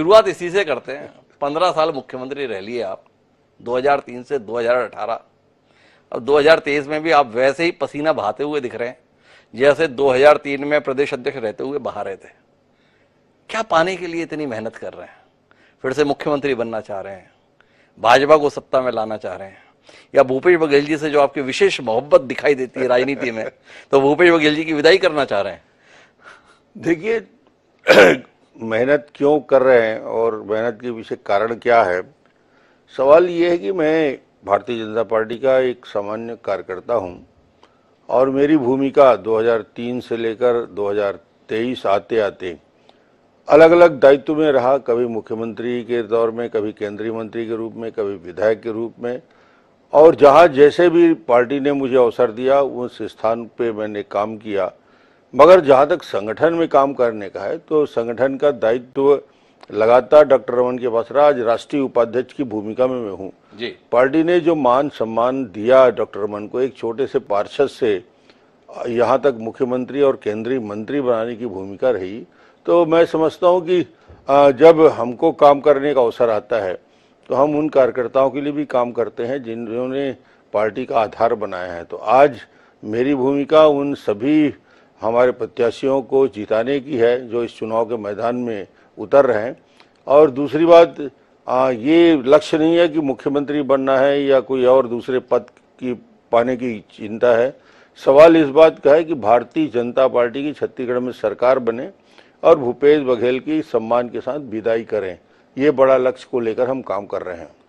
शुरुआत इसी से करते हैं पंद्रह साल मुख्यमंत्री रह लिए आप 2003 से 2018 अब 2023 में भी आप वैसे ही पसीना बहाते हुए दिख रहे हैं जैसे 2003 में प्रदेश अध्यक्ष रहते हुए बाहर रहे थे क्या पाने के लिए इतनी मेहनत कर रहे हैं फिर से मुख्यमंत्री बनना चाह रहे हैं भाजपा को सत्ता में लाना चाह रहे हैं या भूपेश बघेल जी से जो आपकी विशेष मोहब्बत दिखाई देती है राजनीति में तो भूपेश बघेल जी की विदाई करना चाह रहे हैं देखिए मेहनत क्यों कर रहे हैं और मेहनत के विषय कारण क्या है सवाल ये है कि मैं भारतीय जनता पार्टी का एक सामान्य कार्यकर्ता हूँ और मेरी भूमिका 2003 से लेकर 2023 आते आते अलग अलग दायित्व में रहा कभी मुख्यमंत्री के दौर में कभी केंद्रीय मंत्री के रूप में कभी विधायक के रूप में और जहाँ जैसे भी पार्टी ने मुझे अवसर दिया उस स्थान पे मैंने काम किया मगर जहाँ तक संगठन में काम करने का है तो संगठन का दायित्व लगातार डॉक्टर रमन के पास रहा आज राष्ट्रीय उपाध्यक्ष की भूमिका में मैं हूँ पार्टी ने जो मान सम्मान दिया डॉक्टर रमन को एक छोटे से पार्षद से यहाँ तक मुख्यमंत्री और केंद्रीय मंत्री बनाने की भूमिका रही तो मैं समझता हूँ कि जब हमको काम करने का अवसर आता है तो हम उन कार्यकर्ताओं के लिए भी काम करते हैं जिन्होंने पार्टी का आधार बनाया है तो आज मेरी भूमिका उन सभी हमारे प्रत्याशियों को जिताने की है जो इस चुनाव के मैदान में उतर रहे हैं और दूसरी बात आ, ये लक्ष्य नहीं है कि मुख्यमंत्री बनना है या कोई और दूसरे पद की पाने की चिंता है सवाल इस बात का है कि भारतीय जनता पार्टी की छत्तीसगढ़ में सरकार बने और भूपेश बघेल की सम्मान के साथ विदाई करें ये बड़ा लक्ष्य को लेकर हम काम कर रहे हैं